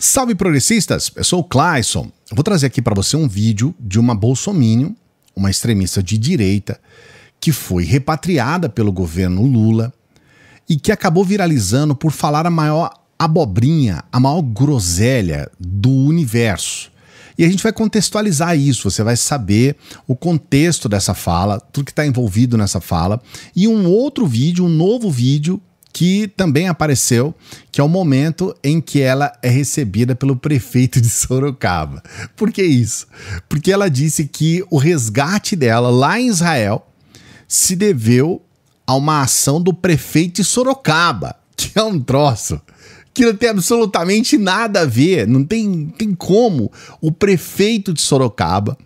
Salve progressistas, eu sou o Clayson. Eu vou trazer aqui para você um vídeo de uma bolsomínio, uma extremista de direita, que foi repatriada pelo governo Lula e que acabou viralizando por falar a maior abobrinha, a maior groselha do universo. E a gente vai contextualizar isso, você vai saber o contexto dessa fala, tudo que está envolvido nessa fala, e um outro vídeo, um novo vídeo que também apareceu, que é o momento em que ela é recebida pelo prefeito de Sorocaba. Por que isso? Porque ela disse que o resgate dela lá em Israel se deveu a uma ação do prefeito de Sorocaba, que é um troço que não tem absolutamente nada a ver, não tem, tem como o prefeito de Sorocaba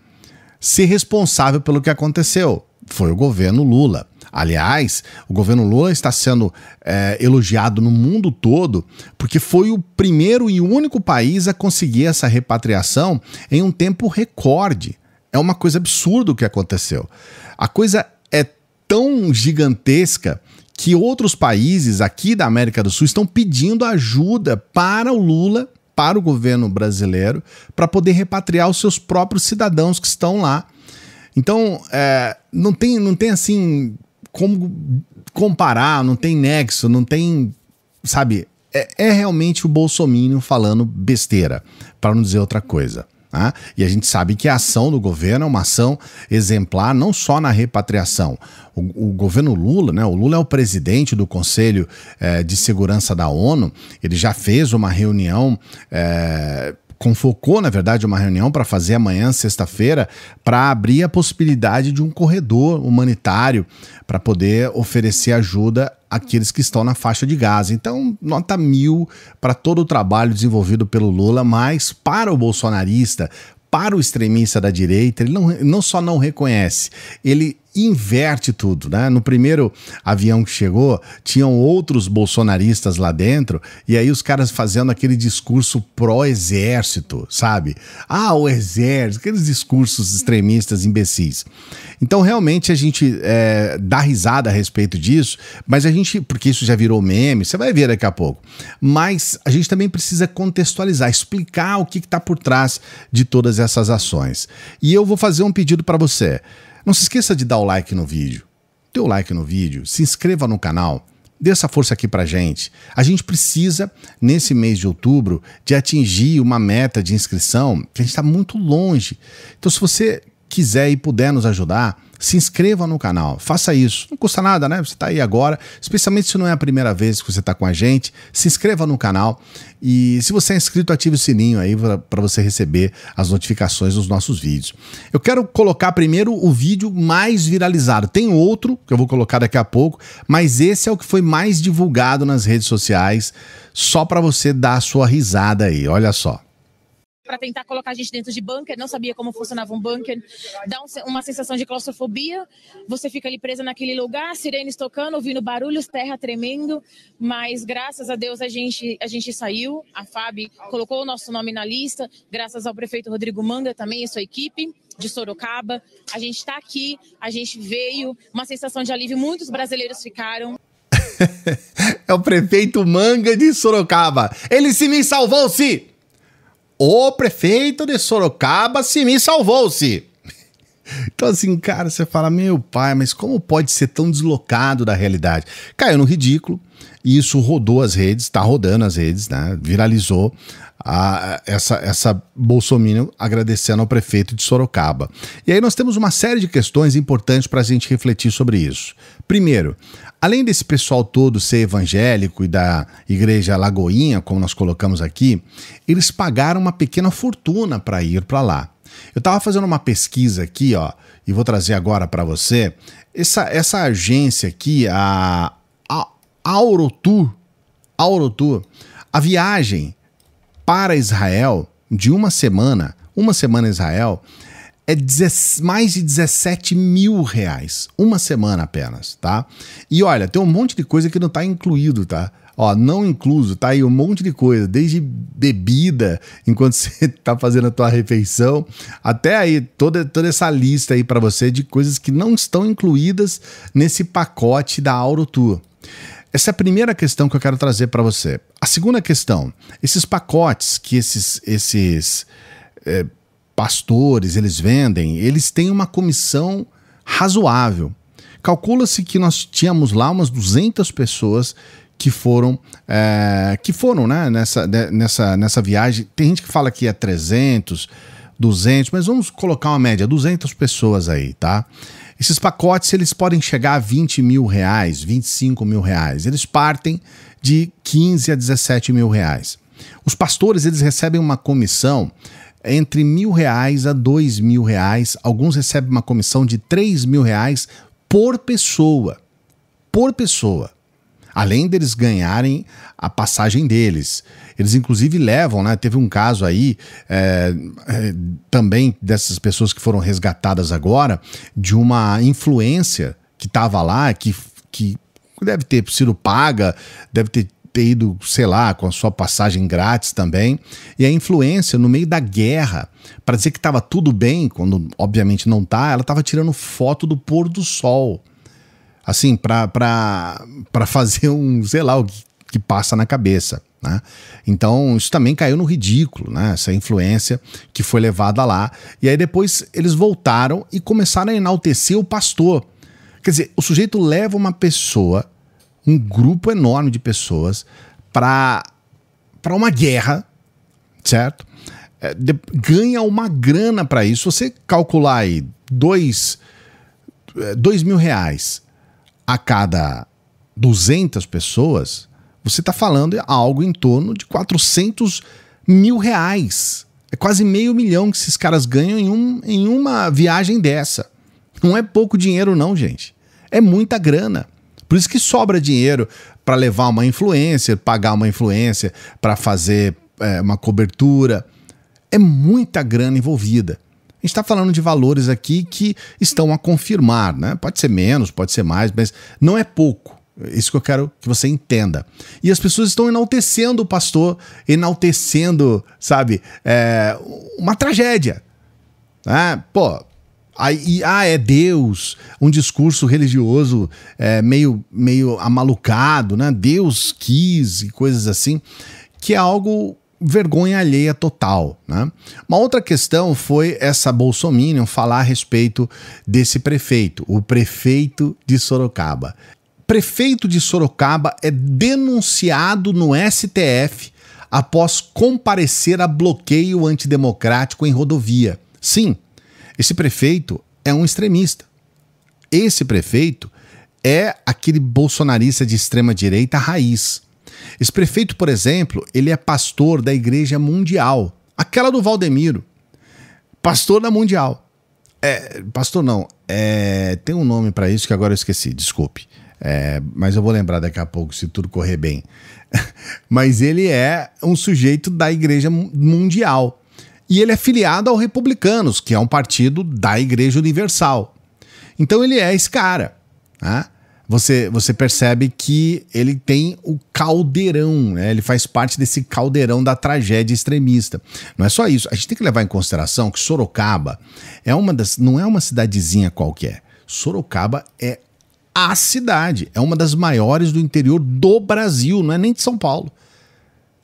ser responsável pelo que aconteceu. Foi o governo Lula. Aliás, o governo Lula está sendo é, elogiado no mundo todo porque foi o primeiro e único país a conseguir essa repatriação em um tempo recorde. É uma coisa absurda o que aconteceu. A coisa é tão gigantesca que outros países aqui da América do Sul estão pedindo ajuda para o Lula, para o governo brasileiro, para poder repatriar os seus próprios cidadãos que estão lá. Então, é, não, tem, não tem assim como comparar, não tem nexo, não tem, sabe? É, é realmente o Bolsonaro falando besteira, para não dizer outra coisa. Ah, e a gente sabe que a ação do governo é uma ação exemplar, não só na repatriação. O, o governo Lula, né, o Lula é o presidente do Conselho eh, de Segurança da ONU, ele já fez uma reunião eh, convocou, na verdade, uma reunião para fazer amanhã, sexta-feira, para abrir a possibilidade de um corredor humanitário para poder oferecer ajuda àqueles que estão na faixa de Gaza. Então, nota mil para todo o trabalho desenvolvido pelo Lula, mas para o bolsonarista, para o extremista da direita, ele não, não só não reconhece, ele inverte tudo, né? No primeiro avião que chegou, tinham outros bolsonaristas lá dentro, e aí os caras fazendo aquele discurso pró-exército, sabe? Ah, o exército, aqueles discursos extremistas imbecis. Então, realmente, a gente é, dá risada a respeito disso, mas a gente, porque isso já virou meme, você vai ver daqui a pouco. Mas a gente também precisa contextualizar, explicar o que está por trás de todas essas ações. E eu vou fazer um pedido para você. Não se esqueça de dar o like no vídeo. Dê o like no vídeo, se inscreva no canal, dê essa força aqui pra gente. A gente precisa, nesse mês de outubro, de atingir uma meta de inscrição que a gente está muito longe. Então, se você quiser e puder nos ajudar, se inscreva no canal, faça isso. Não custa nada, né? Você está aí agora, especialmente se não é a primeira vez que você está com a gente, se inscreva no canal e se você é inscrito, ative o sininho aí para você receber as notificações dos nossos vídeos. Eu quero colocar primeiro o vídeo mais viralizado. Tem outro que eu vou colocar daqui a pouco, mas esse é o que foi mais divulgado nas redes sociais, só para você dar a sua risada aí. Olha só para tentar colocar a gente dentro de bunker, não sabia como funcionava um bunker, dá um, uma sensação de claustrofobia, você fica ali presa naquele lugar, sirenes tocando, ouvindo barulhos, terra tremendo, mas graças a Deus a gente, a gente saiu, a FAB colocou o nosso nome na lista, graças ao prefeito Rodrigo Manga também e sua equipe de Sorocaba, a gente está aqui, a gente veio, uma sensação de alívio, muitos brasileiros ficaram. é o prefeito Manga de Sorocaba, ele se me salvou, se o prefeito de Sorocaba se me salvou-se. Então, assim, cara, você fala, meu pai, mas como pode ser tão deslocado da realidade? Caiu no ridículo, e isso rodou as redes, tá rodando as redes, né? Viralizou a, essa, essa Bolsonaro agradecendo ao prefeito de Sorocaba. E aí nós temos uma série de questões importantes para a gente refletir sobre isso. Primeiro, Além desse pessoal todo ser evangélico e da igreja Lagoinha, como nós colocamos aqui, eles pagaram uma pequena fortuna para ir para lá. Eu estava fazendo uma pesquisa aqui, ó, e vou trazer agora para você. Essa, essa agência aqui, a, a Aurotur, Aurotur, a viagem para Israel de uma semana, uma semana em Israel, é mais de 17 mil reais. Uma semana apenas, tá? E olha, tem um monte de coisa que não tá incluído, tá? Ó, não incluso, tá aí um monte de coisa, desde bebida, enquanto você tá fazendo a tua refeição, até aí toda, toda essa lista aí para você de coisas que não estão incluídas nesse pacote da Auro Tour. Essa é a primeira questão que eu quero trazer para você. A segunda questão, esses pacotes que esses esses é, pastores, eles vendem, eles têm uma comissão razoável. Calcula-se que nós tínhamos lá umas 200 pessoas que foram é, que foram né, nessa, nessa, nessa viagem. Tem gente que fala que é 300, 200, mas vamos colocar uma média, 200 pessoas aí, tá? Esses pacotes eles podem chegar a 20 mil reais, 25 mil reais. Eles partem de 15 a 17 mil reais. Os pastores eles recebem uma comissão é entre mil reais a dois mil reais. Alguns recebem uma comissão de três mil reais por pessoa. Por pessoa. Além deles ganharem a passagem deles. Eles, inclusive, levam, né? Teve um caso aí é, é, também dessas pessoas que foram resgatadas agora, de uma influência que estava lá, que, que deve ter sido paga, deve ter ter ido, sei lá, com a sua passagem grátis também. E a influência, no meio da guerra, para dizer que estava tudo bem, quando obviamente não tá, ela estava tirando foto do pôr do sol. Assim, para fazer um, sei lá, o que, que passa na cabeça. Né? Então, isso também caiu no ridículo, né? essa influência que foi levada lá. E aí depois eles voltaram e começaram a enaltecer o pastor. Quer dizer, o sujeito leva uma pessoa um grupo enorme de pessoas para uma guerra, certo? É, de, ganha uma grana para isso. Se você calcular aí dois, é, dois mil reais a cada 200 pessoas, você está falando algo em torno de 400 mil reais. É quase meio milhão que esses caras ganham em, um, em uma viagem dessa. Não é pouco dinheiro, não, gente. É muita grana. Por isso que sobra dinheiro para levar uma influência, pagar uma influência, para fazer é, uma cobertura. É muita grana envolvida. A gente está falando de valores aqui que estão a confirmar, né? Pode ser menos, pode ser mais, mas não é pouco. É isso que eu quero que você entenda. E as pessoas estão enaltecendo o pastor, enaltecendo, sabe, é, uma tragédia. Ah, pô, Aí, ah, é Deus, um discurso religioso é, meio, meio amalucado, né? Deus quis e coisas assim, que é algo vergonha alheia total. Né? Uma outra questão foi essa Bolsominion falar a respeito desse prefeito, o prefeito de Sorocaba. Prefeito de Sorocaba é denunciado no STF após comparecer a bloqueio antidemocrático em rodovia. Sim, esse prefeito é um extremista. Esse prefeito é aquele bolsonarista de extrema direita raiz. Esse prefeito, por exemplo, ele é pastor da Igreja Mundial, aquela do Valdemiro. Pastor da Mundial. É, pastor não, é, tem um nome para isso que agora eu esqueci, desculpe. É, mas eu vou lembrar daqui a pouco, se tudo correr bem. mas ele é um sujeito da Igreja Mundial e ele é filiado ao Republicanos, que é um partido da Igreja Universal. Então ele é esse cara. Né? Você, você percebe que ele tem o caldeirão, né? ele faz parte desse caldeirão da tragédia extremista. Não é só isso, a gente tem que levar em consideração que Sorocaba é uma das, não é uma cidadezinha qualquer. Sorocaba é a cidade, é uma das maiores do interior do Brasil, não é nem de São Paulo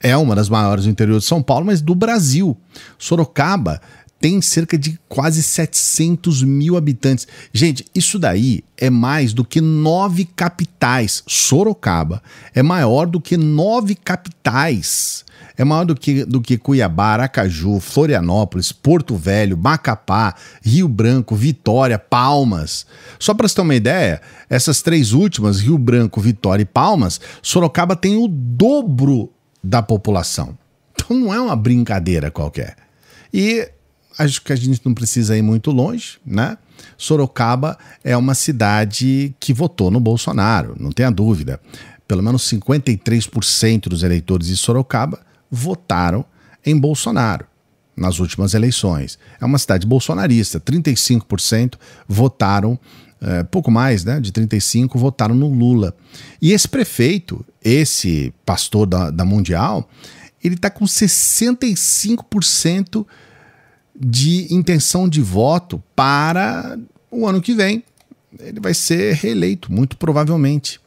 é uma das maiores do interior de São Paulo, mas do Brasil. Sorocaba tem cerca de quase 700 mil habitantes. Gente, isso daí é mais do que nove capitais. Sorocaba é maior do que nove capitais. É maior do que, do que Cuiabá, Aracaju, Florianópolis, Porto Velho, Macapá, Rio Branco, Vitória, Palmas. Só para você ter uma ideia, essas três últimas, Rio Branco, Vitória e Palmas, Sorocaba tem o dobro da população. Então não é uma brincadeira qualquer. E acho que a gente não precisa ir muito longe, né? Sorocaba é uma cidade que votou no Bolsonaro, não tenha dúvida. Pelo menos 53% dos eleitores de Sorocaba votaram em Bolsonaro nas últimas eleições. É uma cidade bolsonarista, 35% votaram é, pouco mais, né, de 35, votaram no Lula. E esse prefeito, esse pastor da, da Mundial, ele está com 65% de intenção de voto para o ano que vem. Ele vai ser reeleito, muito provavelmente.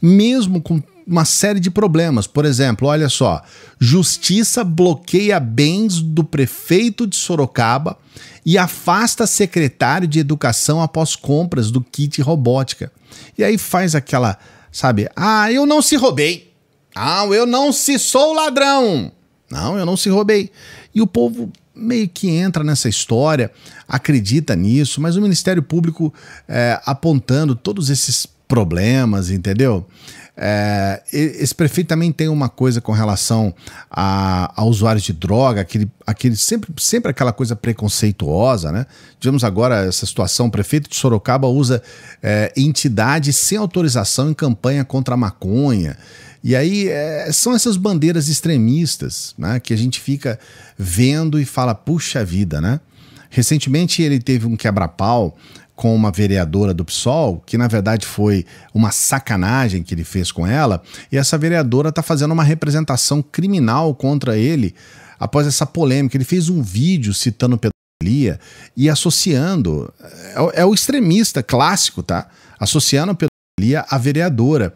Mesmo com uma série de problemas. Por exemplo, olha só: justiça bloqueia bens do prefeito de Sorocaba e afasta secretário de educação após compras do kit robótica. E aí faz aquela, sabe? Ah, eu não se roubei. Ah, eu não se sou ladrão. Não, eu não se roubei. E o povo meio que entra nessa história, acredita nisso, mas o Ministério Público é, apontando todos esses problemas, entendeu? É, esse prefeito também tem uma coisa com relação a, a usuários de droga, aquele, aquele sempre, sempre aquela coisa preconceituosa, né? Tivemos agora essa situação, o prefeito de Sorocaba usa é, entidade sem autorização em campanha contra a maconha. E aí é, são essas bandeiras extremistas, né? Que a gente fica vendo e fala, puxa vida, né? Recentemente ele teve um quebra-pau com uma vereadora do PSOL, que na verdade foi uma sacanagem que ele fez com ela, e essa vereadora está fazendo uma representação criminal contra ele após essa polêmica. Ele fez um vídeo citando pedofilia e associando. É, é o extremista clássico, tá? Associando pedofilia à vereadora.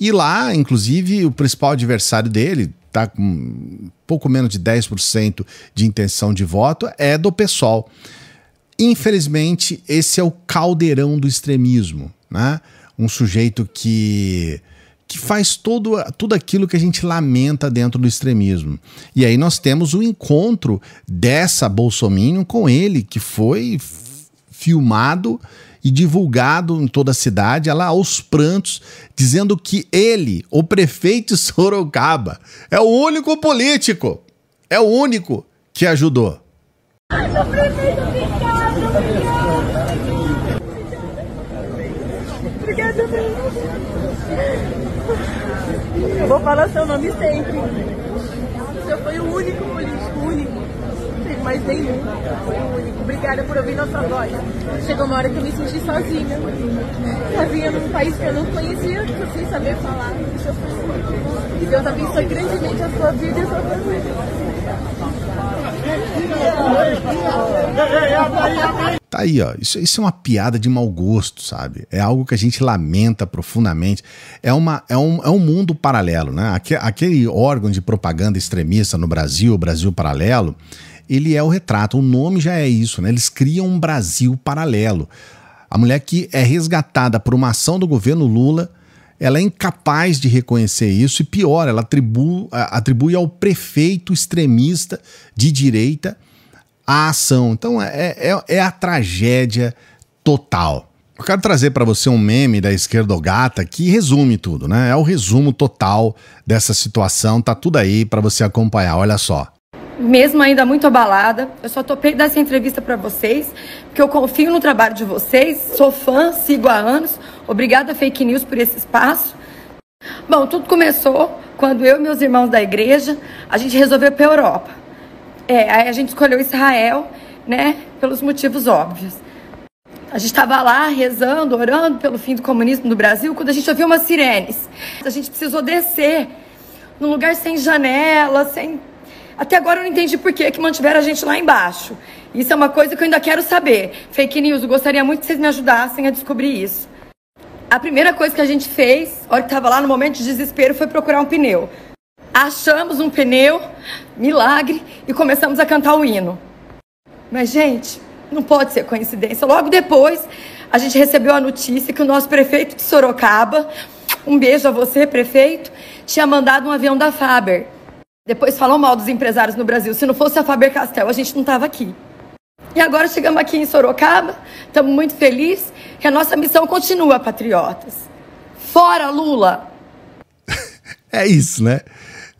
E lá, inclusive, o principal adversário dele, tá com pouco menos de 10% de intenção de voto, é do PSOL. Infelizmente, esse é o caldeirão do extremismo, né? Um sujeito que que faz todo, tudo aquilo que a gente lamenta dentro do extremismo. E aí nós temos o encontro dessa Bolsonaro com ele, que foi filmado e divulgado em toda a cidade, lá aos prantos, dizendo que ele, o prefeito Sorocaba, é o único político, é o único que ajudou. prefeito Eu vou falar seu nome sempre. Você foi o único político, único. Não mais nenhum. Foi o único. Obrigada por ouvir nossa voz. Chegou uma hora que eu me senti sozinha. Sozinha num país que eu não conhecia, que eu sem saber falar. O eu foi o E Deus abençoe grandemente a sua vida e a sua família. Tá aí, ó. Isso, isso é uma piada de mau gosto, sabe? É algo que a gente lamenta profundamente. É, uma, é, um, é um mundo paralelo, né? Aquele, aquele órgão de propaganda extremista no Brasil, o Brasil Paralelo, ele é o retrato. O nome já é isso, né? Eles criam um Brasil paralelo. A mulher que é resgatada por uma ação do governo Lula ela é incapaz de reconhecer isso e pior, ela atribui, atribui ao prefeito extremista de direita a ação. Então é, é, é, é a tragédia total. Eu quero trazer para você um meme da esquerdogata que resume tudo, né? É o resumo total dessa situação, tá tudo aí para você acompanhar. Olha só. Mesmo ainda muito abalada, eu só topei dar essa entrevista para vocês, porque eu confio no trabalho de vocês, sou fã, sigo há anos. Obrigada Fake News por esse espaço. Bom, tudo começou quando eu e meus irmãos da igreja, a gente resolveu para a Europa. É, aí a gente escolheu Israel, né? Pelos motivos óbvios. A gente estava lá rezando, orando pelo fim do comunismo no Brasil, quando a gente ouviu umas sirenes. A gente precisou descer num lugar sem janela, sem. Até agora eu não entendi por que, que mantiveram a gente lá embaixo. Isso é uma coisa que eu ainda quero saber. Fake news, eu gostaria muito que vocês me ajudassem a descobrir isso. A primeira coisa que a gente fez, a hora que estava lá no momento de desespero, foi procurar um pneu. Achamos um pneu, milagre e começamos a cantar o hino. Mas, gente, não pode ser coincidência. Logo depois, a gente recebeu a notícia que o nosso prefeito de Sorocaba, um beijo a você, prefeito, tinha mandado um avião da Faber. Depois falou mal dos empresários no Brasil. Se não fosse a Faber Castel a gente não estava aqui. E agora chegamos aqui em Sorocaba, estamos muito felizes, que a nossa missão continua, patriotas. Fora Lula! é isso, né?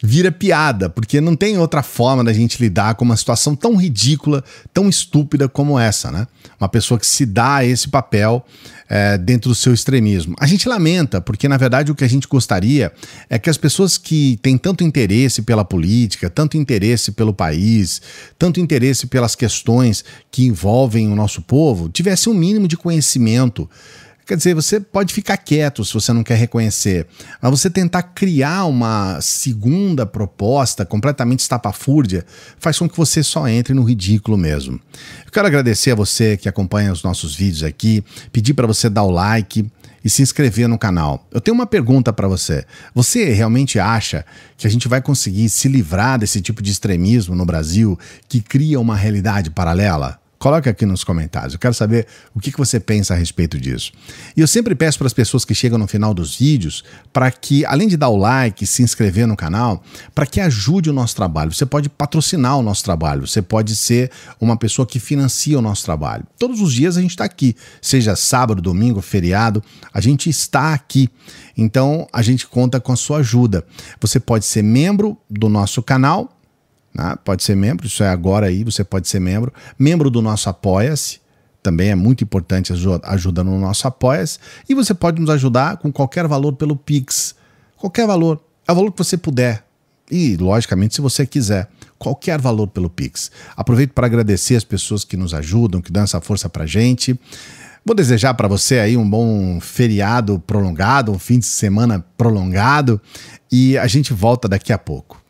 vira piada, porque não tem outra forma da gente lidar com uma situação tão ridícula, tão estúpida como essa, né? Uma pessoa que se dá esse papel é, dentro do seu extremismo. A gente lamenta, porque na verdade o que a gente gostaria é que as pessoas que têm tanto interesse pela política, tanto interesse pelo país, tanto interesse pelas questões que envolvem o nosso povo, tivessem um mínimo de conhecimento Quer dizer, você pode ficar quieto se você não quer reconhecer, mas você tentar criar uma segunda proposta completamente estapafúrdia faz com que você só entre no ridículo mesmo. Eu quero agradecer a você que acompanha os nossos vídeos aqui, pedir para você dar o like e se inscrever no canal. Eu tenho uma pergunta para você. Você realmente acha que a gente vai conseguir se livrar desse tipo de extremismo no Brasil que cria uma realidade paralela? Coloque aqui nos comentários. Eu quero saber o que, que você pensa a respeito disso. E eu sempre peço para as pessoas que chegam no final dos vídeos para que, além de dar o like, se inscrever no canal, para que ajude o nosso trabalho. Você pode patrocinar o nosso trabalho, você pode ser uma pessoa que financia o nosso trabalho. Todos os dias a gente está aqui, seja sábado, domingo, feriado, a gente está aqui. Então a gente conta com a sua ajuda. Você pode ser membro do nosso canal né? pode ser membro, isso é agora aí, você pode ser membro. Membro do nosso Apoia-se, também é muito importante ajudando no nosso Apoia-se. E você pode nos ajudar com qualquer valor pelo Pix. Qualquer valor. É o valor que você puder. E, logicamente, se você quiser, qualquer valor pelo Pix. Aproveito para agradecer as pessoas que nos ajudam, que dão essa força para gente. Vou desejar para você aí um bom feriado prolongado, um fim de semana prolongado e a gente volta daqui a pouco.